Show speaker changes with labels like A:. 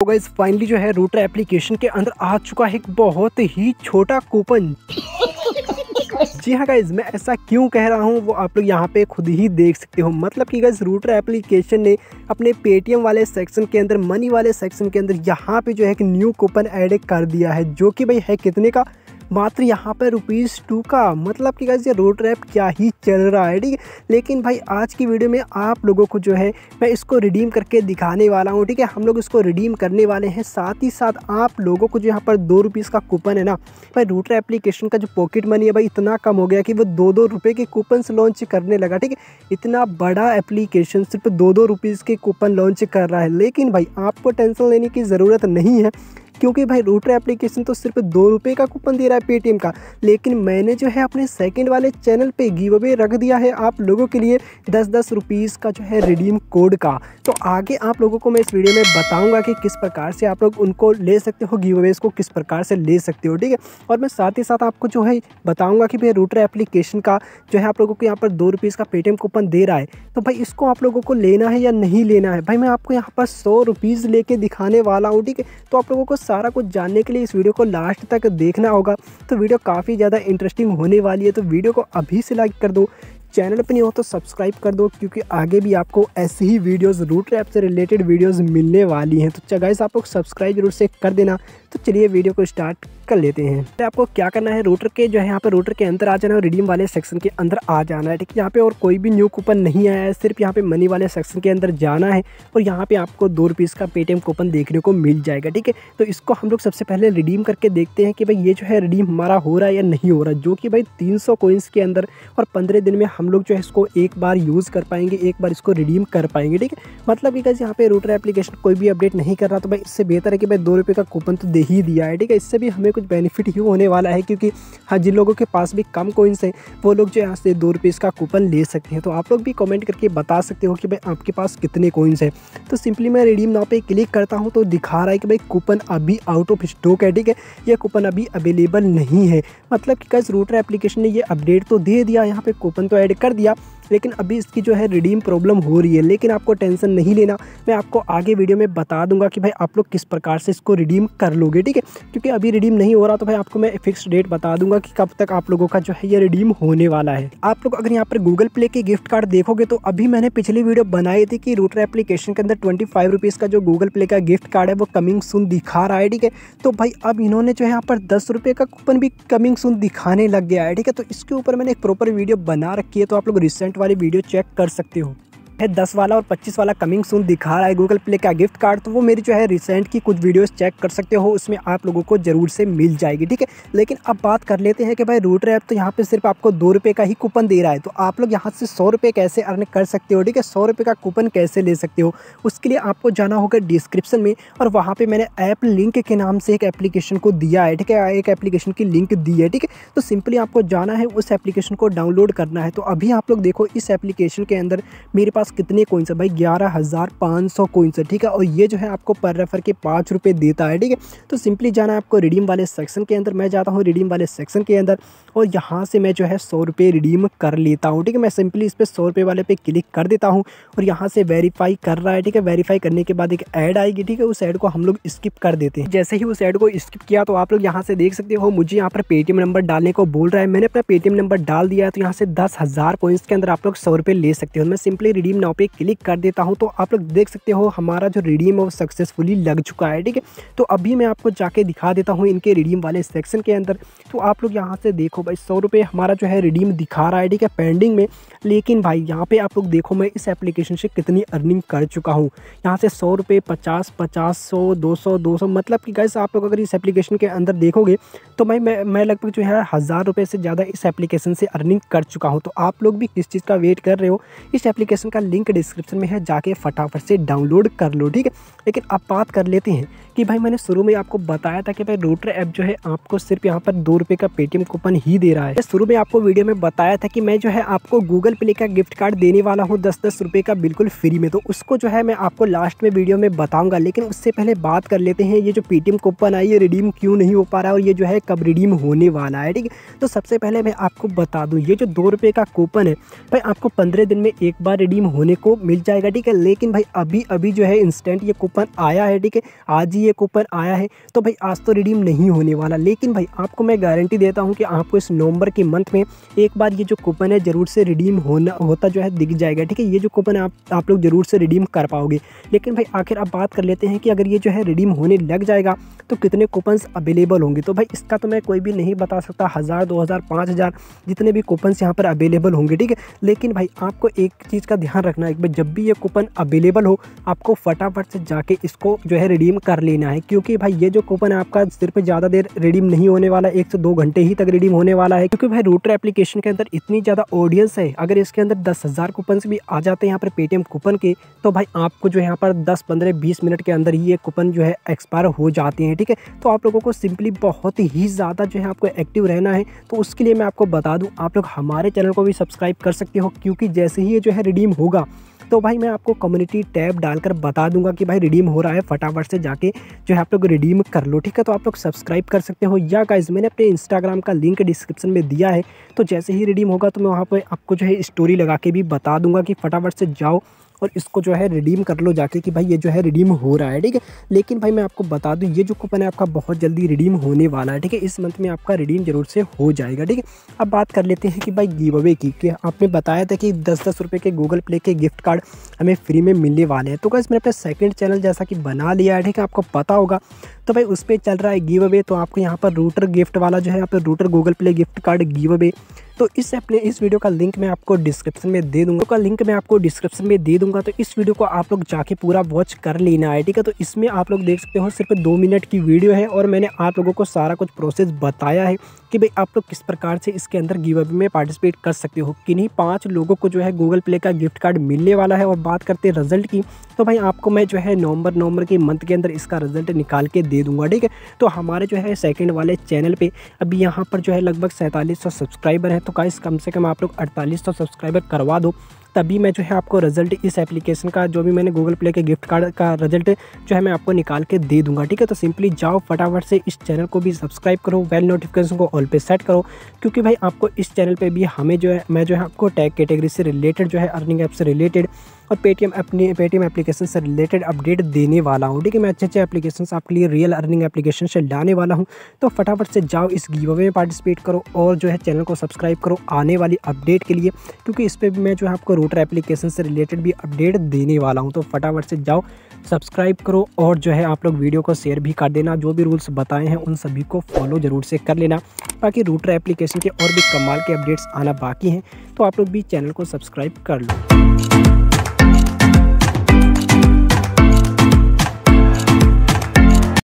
A: तो guys finally जो है रूटर एप्लीकेशन के अंदर आ चुका है एक बहुत ही छोटा कूपन जी हाँ गाइज मैं ऐसा क्यों कह रहा हूँ वो आप लोग यहाँ पे खुद ही देख सकते हो मतलब कि गाइज रूटर एप्लीकेशन ने अपने पेटीएम वाले सेक्शन के अंदर मनी वाले सेक्शन के अंदर यहाँ पे जो है एक न्यू कूपन ऐड कर दिया है जो कि भाई है कितने का मात्र यहाँ पर रुपीज़ टू का मतलब कि गाइज ये रोड रैप क्या ही चल रहा है ठीक है लेकिन भाई आज की वीडियो में आप लोगों को जो है मैं इसको रिडीम करके दिखाने वाला हूँ ठीक है हम लोग इसको रिडीम करने वाले हैं साथ ही साथ आप लोगों को जो यहाँ पर दो रुपीज़ का कूपन है ना भाई रूटर एप्लीकेशन का जो पॉकेट मनी है भाई इतना कम हो गया कि वो दो दो रुपये के कूपन लॉन्च करने लगा ठीक है इतना बड़ा एप्लीकेशन सिर्फ दो दो रुपीज़ के कूपन लॉन्च कर रहा है लेकिन भाई आपको टेंशन लेने की ज़रूरत नहीं है क्योंकि भाई रूटर एप्लीकेशन तो सिर्फ दो रुपये का कूपन दे रहा है पेटीएम का लेकिन मैंने जो है अपने सेकेंड वाले चैनल पर गिव अवे रख दिया है आप लोगों के लिए दस दस रुपीज़ का जो है रिडीम कोड का तो आगे आप लोगों को मैं इस वीडियो में बताऊँगा कि किस प्रकार से आप लोग उनको ले सकते हो गिव अवेज को किस प्रकार से ले सकते हो ठीक है और मैं साथ ही साथ आपको जो है बताऊँगा कि भाई रूटर एप्लीकेशन का जो है आप लोगों को यहाँ पर दो रुपीज़ का पेटीएम कूपन दे रहा है तो भाई इसको आप लोगों को लेना है या नहीं लेना है भाई मैं आपको यहाँ पर सौ रुपीज़ लेके दिखाने वाला हूँ ठीक है तो आप लोगों को सारा कुछ जानने के लिए इस वीडियो को लास्ट तक देखना होगा तो वीडियो काफ़ी ज़्यादा इंटरेस्टिंग होने वाली है तो वीडियो को अभी से लाइक कर दो चैनल पर नहीं हो तो सब्सक्राइब कर दो क्योंकि आगे भी आपको ऐसी ही वीडियोस रूट रैप से रिलेटेड वीडियोस मिलने वाली हैं तो गाइस आप लोग सब्सक्राइब जरूर से कर देना तो चलिए वीडियो को स्टार्ट कर लेते हैं तो आपको क्या करना है रूटर के जो है यहाँ पर रूटर के अंदर आ जाना है और रिडीम वाले सेक्शन के अंदर आ जाना है ठीक है यहाँ पे और कोई भी न्यू कूपन नहीं आया है सिर्फ यहाँ पे मनी वाले सेक्शन के अंदर जाना है और यहाँ पे आपको दो रुपीज़ का पेटीएम कूपन देखने को मिल जाएगा ठीक है तो इसको हम लोग सबसे पहले रिडीम करके देखते हैं कि भाई ये जो है रिडीम हमारा हो रहा है या नहीं हो रहा जो कि भाई तीन सौ के अंदर और पंद्रह दिन में हम लोग जो है इसको एक बार यूज़ कर पाएंगे एक बार इसको रिडीम कर पाएंगे ठीक है मतलब कि कैसे यहाँ पे रूटर एप्लीकेशन कोई भी अपडेट नहीं कर रहा तो भाई इससे बेहतर है कि भाई दो रुपये का कूपन तो दे ही दिया है ठीक है इससे भी हमें कुछ बेनिफिट ही होने वाला है क्योंकि हाँ जिन लोगों के पास भी कम कोइंस हैं वो लोग जो यहाँ से दो रुपये इसका कूपन ले सकते हैं तो आप लोग भी कमेंट करके बता सकते हो कि भाई आपके पास कितने कोइंस हैं तो सिंपली मैं रिडीम नाव पर क्लिक करता हूँ तो दिखा रहा है कि भाई कूपन अभी आउट ऑफ स्टॉक है ठीक है यह कूपन अभी अवेलेबल नहीं है मतलब कि कैसे रूटर एप्लीकेशन ने ये अपडेट तो दे दिया यहाँ पर कूपन तो ऐड कर दिया लेकिन अभी इसकी जो है रिडीम प्रॉब्लम हो रही है लेकिन आपको टेंशन नहीं लेना मैं आपको आगे वीडियो में बता दूंगा कि भाई आप लोग किस प्रकार से इसको रिडीम कर लोगे ठीक है क्योंकि अभी रिडीम नहीं हो रहा तो भाई आपको मैं फिक्स डेट बता दूंगा कि कब तक आप लोगों का जो है ये रिडीम होने वाला है आप लोग अगर यहाँ पर गूगल प्ले के गिफ्ट कार्ड देखोगे तो अभी मैंने पिछली वीडियो बनाई थी कि रूटर एप्लीकेशन के अंदर ट्वेंटी फाइव रुपीज़ का जो गूगल प्ले का गिफ्ट कार्ड है वो कमिंग सुन दिखा रहा है ठीक है तो भाई अब इन्होंने जो है यहाँ पर दस रुपये का कूपन भी कमिंग सुन दिखाने लग गया है ठीक है तो इसके ऊपर मैंने एक प्रॉपर वीडियो बना रखी है तो आप लोग रिसेंट वाली वीडियो चेक कर सकते हो है दस वाला और पच्चीस वाला कमिंग सून दिखा रहा है गूगल प्ले का गिफ्ट कार्ड तो वो मेरी जो है रिसेंट की कुछ वीडियोस चेक कर सकते हो उसमें आप लोगों को ज़रूर से मिल जाएगी ठीक है लेकिन अब बात कर लेते हैं कि भाई रूटर ऐप तो यहाँ पर सिर्फ आपको दो रुपये का ही कूपन दे रहा है तो आप लोग यहाँ से सौ रुपये कैसे अर्न कर सकते हो ठीक है सौ रुपये का कूपन कैसे ले सकते हो उसके लिए आपको जाना होगा डिस्क्रिप्शन में और वहाँ पर मैंने ऐप लिंक के नाम से एक एप्लीकेशन को दिया है ठीक है एक एप्लीकेशन की लिंक दी है ठीक है तो सिंपली आपको जाना है उस एप्लीकेशन को डाउनलोड करना है तो अभी आप लोग देखो इस एप्लीकेशन के अंदर मेरे पास पास कितने कोइंस है भाई ग्यारह हज़ार पाँच सौ कोइंस है ठीक है और ये जो है आपको पर रेफर के पाँच रुपये देता है ठीक है तो सिंपली जाना है आपको रिडीम वाले सेक्शन के अंदर मैं जाता हूँ रिडीम वाले सेक्शन के अंदर और यहाँ से मैं जो है सौ रुपये रिडीम कर लेता हूँ ठीक है मैं सिंपली इस पर सौ रुपये वाले पे क्लिक कर देता हूँ और यहाँ से वेरीफाई कर रहा है ठीक है वेरीफाई करने के बाद एक ऐड आएगी ठीक है उस ऐड को हम लोग स्किप कर देते हैं जैसे ही उस ऐड को स्किप किया तो आप लोग यहाँ से देख सकते हो मुझे यहाँ पर पेटीएम नंबर डालने को बोल रहा है मैंने अपना पेटीएम नंबर डाल दिया है तो यहाँ से दस हज़ार पॉइंट्स के अंदर आप लोग सौ रुपये ले सकते हो मैं सिंपली रिडीम नाउ पे क्लिक कर देता हूँ तो आप लोग देख सकते हो हमारा जो रिडीम है वो सक्सेसफुली लग चुका है ठीक है तो अभी मैं आपको जाके दिखा देता हूँ इनके रिडीम वाले सेक्शन के अंदर तो आप लोग यहाँ से देखो भाई सौ रुपये हमारा जो है रिडीम दिखा रहा है ठीक है पेंडिंग में लेकिन भाई यहाँ पे आप लोग देखो मैं इस एप्लीकेशन से कितनी अर्निंग कर चुका हूँ यहाँ से सौ रुपये पचास पचास सौ दो सौ दो सौ मतलब कि गैस आप लोग अगर इस एप्लीकेशन के अंदर देखोगे तो भाई मैं, मैं लगभग जो है हज़ार रुपये से ज़्यादा इस एप्लीकेशन से अर्निंग कर चुका हूँ तो आप लोग भी किस चीज़ का वेट कर रहे हो इस एप्लीकेशन का लिंक डिस्क्रिप्शन में है जाके फटाफट से डाउनलोड कर लो ठीक है लेकिन आप बात कर लेते हैं कि भाई मैंने शुरू में आपको बताया था कि भाई रोटर ऐप जो है आपको सिर्फ यहाँ पर दो रुपये का पेटीएम कूपन ही दे रहा है शुरू में आपको वीडियो में बताया था कि मैं जो है आपको गूगल प्ले का गिफ्ट कार्ड देने वाला हूँ दस दस रुपये का बिल्कुल फ्री में तो उसको जो है मैं आपको लास्ट में वीडियो में बताऊँगा लेकिन उससे पहले बात कर लेते हैं ये जो पेटीएम कूपन है ये रिडीम क्यों नहीं हो पा रहा और ये जो है कब रिडीम होने वाला है ठीक है तो सबसे पहले मैं आपको बता दूँ ये जो दो का कूपन है भाई आपको पंद्रह दिन में एक बार रिडीम होने को मिल जाएगा ठीक है लेकिन भाई अभी अभी जो है इंस्टेंट ये कूपन आया है ठीक है आज ही ये कूपन आया है तो भाई आज तो रिडीम नहीं होने वाला लेकिन भाई आपको मैं गारंटी देता हूँ कि आपको इस नवंबर के मंथ में एक बार ये जो कूपन है ज़रूर से रिडीम होना होता जो है दिख जाएगा ठीक है ये जो कूपन आप आप लोग ज़रूर से रिडीम कर पाओगे लेकिन भाई आखिर आप बात कर लेते हैं कि अगर ये जो है रिडीम होने लग जाएगा तो कितने कूपन्स अवेलेबल होंगे तो भाई इसका तो मैं कोई भी नहीं बता सकता हज़ार दो हज़ार पाँच हज़ार जितने भी कूपन्स यहाँ पर अवेलेबल होंगे ठीक है लेकिन भाई आपको एक चीज़ का ध्यान ध्यान रखना है एक बार जब भी ये कूपन अवेलेबल हो आपको फटाफट से जाके इसको जो है रिडीम कर लेना है क्योंकि भाई ये जो कूपन है आपका सिर्फ ज़्यादा देर रिडीम नहीं होने वाला एक से दो घंटे ही तक रिडीम होने वाला है क्योंकि भाई रूटर एप्लीकेशन के अंदर इतनी ज़्यादा ऑडियंस है अगर इसके अंदर दस हज़ार कूपन भी आ जाते हैं यहाँ पर पेटीएम कूपन के तो भाई आपको जो यहाँ पर दस पंद्रह बीस मिनट के अंदर ही ये कूपन जो है एक्सपायर हो जाते हैं ठीक है तो आप लोगों को सिंपली बहुत ही ज़्यादा जो है आपको एक्टिव रहना है तो उसके लिए मैं आपको बता दूँ आप लोग हमारे चैनल को भी सब्सक्राइब कर सकते हो क्योंकि जैसे ही ये जो है रिडीम हो होगा तो भाई मैं आपको कम्युनिटी टैब डालकर बता दूंगा कि भाई रिडीम हो रहा है फटाफट से जाके जो है आप लोग रिडीम कर लो ठीक है तो आप लोग सब्सक्राइब कर सकते हो या गाइज मैंने अपने इंस्टाग्राम का लिंक डिस्क्रिप्शन में दिया है तो जैसे ही रिडीम होगा तो मैं वहाँ पर आपको जो है स्टोरी लगा के भी बता दूंगा कि फटाफट से जाओ और इसको जो है रिडीम कर लो जाके कि भाई ये जो है रिडीम हो रहा है ठीक है लेकिन भाई मैं आपको बता दूँ ये जो कूपन है आपका बहुत जल्दी रिडीम होने वाला है ठीक है इस मंथ में आपका रिडीम जरूर से हो जाएगा ठीक है अब बात कर लेते हैं कि भाई गिव अवे की कि आपने बताया था कि दस दस रुपये के गूगल प्ले के गिफ्ट कार्ड हमें फ्री में मिलने वाले हैं तो कैसे मैंने अपना सेकेंड चैनल जैसा कि बना लिया है ठीक है आपको पता होगा तो भाई उस पर चल रहा है गिव अवे तो आपको यहाँ पर रूटर गिफ्ट वाला जो है यहाँ पर Rooter Google Play gift card giveaway तो इस अपने इस वीडियो का लिंक मैं आपको डिस्क्रिप्शन में दे दूंगा का लिंक मैं आपको डिस्क्रिप्शन में दे दूंगा तो इस वीडियो को आप लोग जाके पूरा वॉच कर लेना है ठीक है तो इसमें आप लोग देख सकते हो सिर्फ दो मिनट की वीडियो है और मैंने आप लोगों को सारा कुछ प्रोसेस बताया है कि भाई आप लोग किस प्रकार से इसके अंदर गिव अवे में पार्टिसिपेट कर सकते हो किन्हीं पाँच लोगों को जो है गूगल प्ले का गिफ्ट कार्ड मिलने वाला है और बात करते हैं रिजल्ट की तो भाई आपको मैं जो है नवंबर नवंबर के मंथ के अंदर इसका रिजल्ट निकाल के दे दूंगा ठीक है तो हमारे जो है सेकंड वाले चैनल पे अभी यहाँ पर जो है लगभग सैंतालीस सब्सक्राइबर हैं तो का कम से कम आप लोग अड़तालीस सब्सक्राइबर करवा दो तभी मैं जो है आपको रिजल्ट इस एप्लीकेशन का जो भी मैंने गूगल प्ले के गिफ्ट कार्ड का रिजल्ट जो है मैं आपको निकाल के दे दूंगा ठीक है तो सिंपली जाओ फटाफट से इस चैनल को भी सब्सक्राइब करो वेल नोटिफिकेशन को ऑल पे सेट करो क्योंकि भाई आपको इस चैनल पे भी हमें जो है मैं जो है आपको टैग कैटेगरी से रिलेटेड जो है अर्निंग ऐप से रिलेटेड और पेटीएम अपने पेटीएम एप्लीकेशन से रिलेटेड अपडेट देने वाला हूँ ठीक है मैं अच्छे अच्छे एप्लीकेशन आपके लिए रियल अर्निंग एप्लीकेशन से लाने वाला हूँ तो फटाफट से जाओ इस गीवे में पार्टिसिपेट करो और जो है चैनल को सब्सक्राइब करो आने वाली अपडेट के लिए क्योंकि इस पर मैं जो है आपको रूटर एप्लीकेशन से रिलेटेड भी अपडेट देने वाला हूँ तो फटाफट से जाओ सब्सक्राइब करो और जो है आप लोग वीडियो को शेयर भी कर देना जो भी रूल्स बताए हैं उन सभी को फॉलो ज़रूर से कर लेना बाकी रूटर एप्लीकेशन के और भी कमाल के अपडेट्स आना बाकी हैं तो आप लोग भी चैनल को सब्सक्राइब कर लो